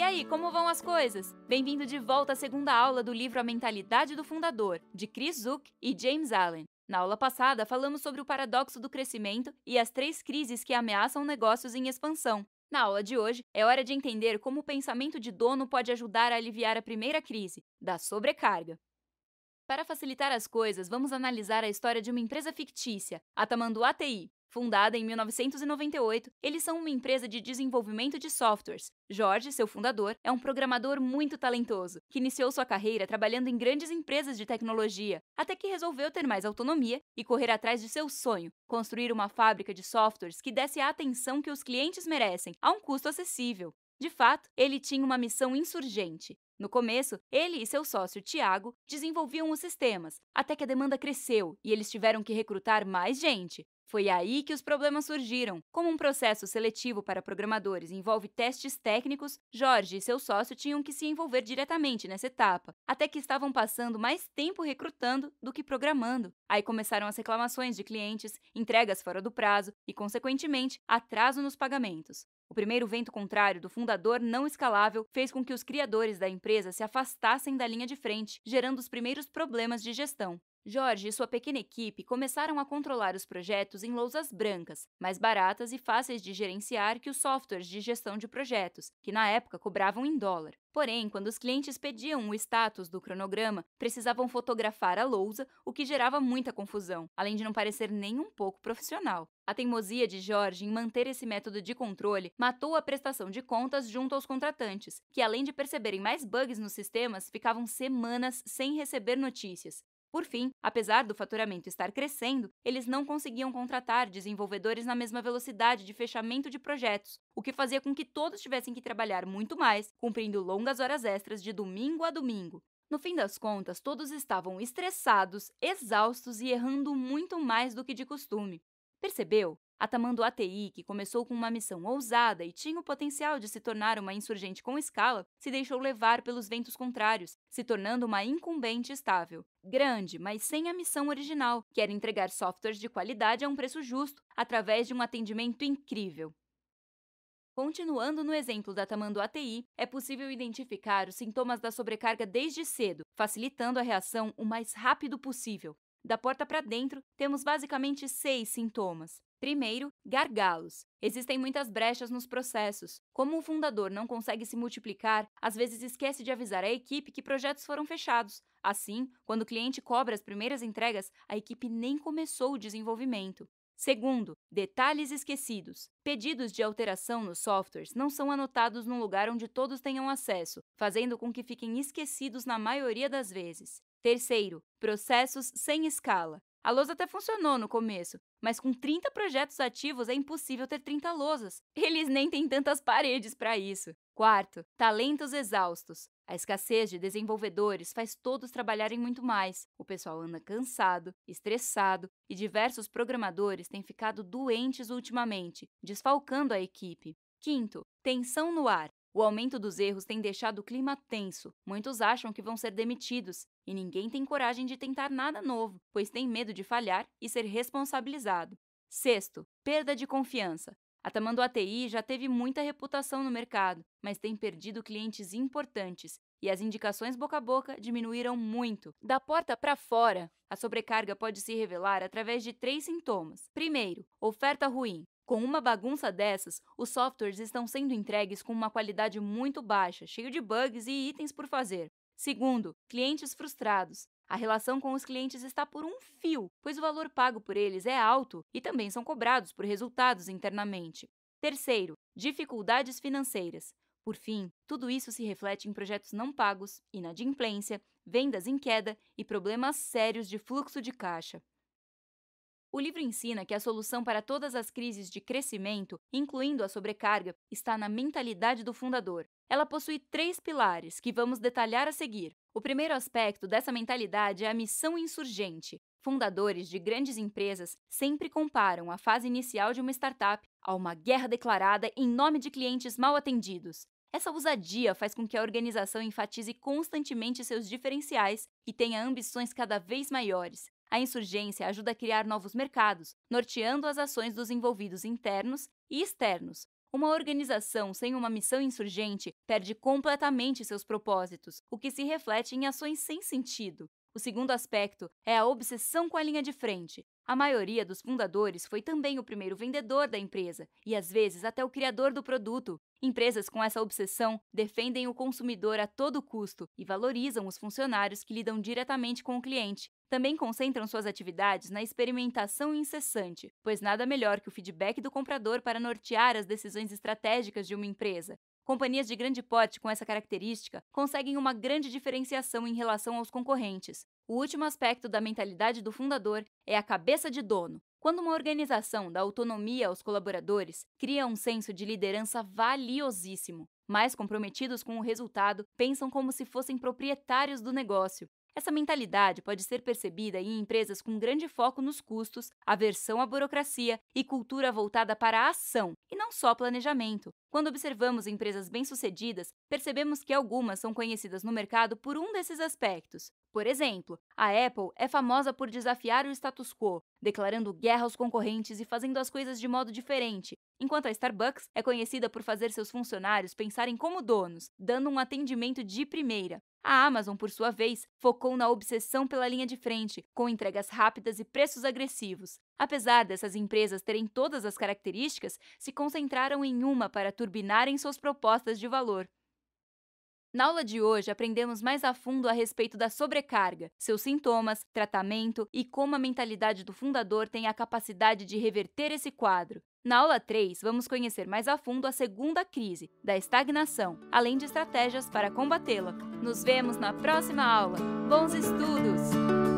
E aí, como vão as coisas? Bem-vindo de volta à segunda aula do livro A Mentalidade do Fundador, de Chris Zuck e James Allen. Na aula passada, falamos sobre o paradoxo do crescimento e as três crises que ameaçam negócios em expansão. Na aula de hoje, é hora de entender como o pensamento de dono pode ajudar a aliviar a primeira crise, da sobrecarga. Para facilitar as coisas, vamos analisar a história de uma empresa fictícia, a Tamanduá TI, Fundada em 1998, eles são uma empresa de desenvolvimento de softwares. Jorge, seu fundador, é um programador muito talentoso, que iniciou sua carreira trabalhando em grandes empresas de tecnologia, até que resolveu ter mais autonomia e correr atrás de seu sonho, construir uma fábrica de softwares que desse a atenção que os clientes merecem, a um custo acessível. De fato, ele tinha uma missão insurgente, no começo, ele e seu sócio Tiago desenvolviam os sistemas, até que a demanda cresceu e eles tiveram que recrutar mais gente. Foi aí que os problemas surgiram. Como um processo seletivo para programadores envolve testes técnicos, Jorge e seu sócio tinham que se envolver diretamente nessa etapa, até que estavam passando mais tempo recrutando do que programando. Aí começaram as reclamações de clientes, entregas fora do prazo e, consequentemente, atraso nos pagamentos. O primeiro vento contrário do fundador não escalável fez com que os criadores da empresa se afastassem da linha de frente, gerando os primeiros problemas de gestão. Jorge e sua pequena equipe começaram a controlar os projetos em lousas brancas, mais baratas e fáceis de gerenciar que os softwares de gestão de projetos, que na época cobravam em dólar. Porém, quando os clientes pediam o status do cronograma, precisavam fotografar a lousa, o que gerava muita confusão, além de não parecer nem um pouco profissional. A teimosia de Jorge em manter esse método de controle matou a prestação de contas junto aos contratantes, que além de perceberem mais bugs nos sistemas, ficavam semanas sem receber notícias. Por fim, apesar do faturamento estar crescendo, eles não conseguiam contratar desenvolvedores na mesma velocidade de fechamento de projetos, o que fazia com que todos tivessem que trabalhar muito mais, cumprindo longas horas extras de domingo a domingo. No fim das contas, todos estavam estressados, exaustos e errando muito mais do que de costume. Percebeu? A Tamanduá TI, que começou com uma missão ousada e tinha o potencial de se tornar uma insurgente com escala, se deixou levar pelos ventos contrários, se tornando uma incumbente estável. Grande, mas sem a missão original, que era entregar softwares de qualidade a um preço justo, através de um atendimento incrível. Continuando no exemplo da Tamanduá TI, é possível identificar os sintomas da sobrecarga desde cedo, facilitando a reação o mais rápido possível. Da porta para dentro, temos basicamente seis sintomas. Primeiro, gargalos. Existem muitas brechas nos processos. Como o fundador não consegue se multiplicar, às vezes esquece de avisar a equipe que projetos foram fechados. Assim, quando o cliente cobra as primeiras entregas, a equipe nem começou o desenvolvimento. Segundo, detalhes esquecidos. Pedidos de alteração nos softwares não são anotados num lugar onde todos tenham acesso, fazendo com que fiquem esquecidos na maioria das vezes. Terceiro, processos sem escala. A lousa até funcionou no começo, mas com 30 projetos ativos é impossível ter 30 lousas. Eles nem têm tantas paredes para isso. Quarto, talentos exaustos. A escassez de desenvolvedores faz todos trabalharem muito mais. O pessoal anda cansado, estressado e diversos programadores têm ficado doentes ultimamente, desfalcando a equipe. Quinto, tensão no ar. O aumento dos erros tem deixado o clima tenso. Muitos acham que vão ser demitidos e ninguém tem coragem de tentar nada novo, pois tem medo de falhar e ser responsabilizado. Sexto, perda de confiança. A Tamanduá TI já teve muita reputação no mercado, mas tem perdido clientes importantes e as indicações boca a boca diminuíram muito. Da porta para fora, a sobrecarga pode se revelar através de três sintomas. Primeiro, oferta ruim. Com uma bagunça dessas, os softwares estão sendo entregues com uma qualidade muito baixa, cheio de bugs e itens por fazer. Segundo, clientes frustrados. A relação com os clientes está por um fio, pois o valor pago por eles é alto e também são cobrados por resultados internamente. Terceiro, dificuldades financeiras. Por fim, tudo isso se reflete em projetos não pagos, inadimplência, vendas em queda e problemas sérios de fluxo de caixa. O livro ensina que a solução para todas as crises de crescimento, incluindo a sobrecarga, está na mentalidade do fundador. Ela possui três pilares que vamos detalhar a seguir. O primeiro aspecto dessa mentalidade é a missão insurgente. Fundadores de grandes empresas sempre comparam a fase inicial de uma startup a uma guerra declarada em nome de clientes mal atendidos. Essa ousadia faz com que a organização enfatize constantemente seus diferenciais e tenha ambições cada vez maiores. A insurgência ajuda a criar novos mercados, norteando as ações dos envolvidos internos e externos. Uma organização sem uma missão insurgente perde completamente seus propósitos, o que se reflete em ações sem sentido. O segundo aspecto é a obsessão com a linha de frente. A maioria dos fundadores foi também o primeiro vendedor da empresa e às vezes até o criador do produto. Empresas com essa obsessão defendem o consumidor a todo custo e valorizam os funcionários que lidam diretamente com o cliente, também concentram suas atividades na experimentação incessante, pois nada melhor que o feedback do comprador para nortear as decisões estratégicas de uma empresa. Companhias de grande porte com essa característica conseguem uma grande diferenciação em relação aos concorrentes. O último aspecto da mentalidade do fundador é a cabeça de dono. Quando uma organização dá autonomia aos colaboradores, cria um senso de liderança valiosíssimo. Mais comprometidos com o resultado, pensam como se fossem proprietários do negócio essa mentalidade pode ser percebida em empresas com grande foco nos custos, aversão à burocracia e cultura voltada para a ação, e não só planejamento. Quando observamos empresas bem-sucedidas, percebemos que algumas são conhecidas no mercado por um desses aspectos. Por exemplo, a Apple é famosa por desafiar o status quo, declarando guerra aos concorrentes e fazendo as coisas de modo diferente, enquanto a Starbucks é conhecida por fazer seus funcionários pensarem como donos, dando um atendimento de primeira, a Amazon, por sua vez, focou na obsessão pela linha de frente, com entregas rápidas e preços agressivos. Apesar dessas empresas terem todas as características, se concentraram em uma para turbinarem suas propostas de valor. Na aula de hoje, aprendemos mais a fundo a respeito da sobrecarga, seus sintomas, tratamento e como a mentalidade do fundador tem a capacidade de reverter esse quadro. Na aula 3, vamos conhecer mais a fundo a segunda crise, da estagnação, além de estratégias para combatê-la. Nos vemos na próxima aula. Bons estudos!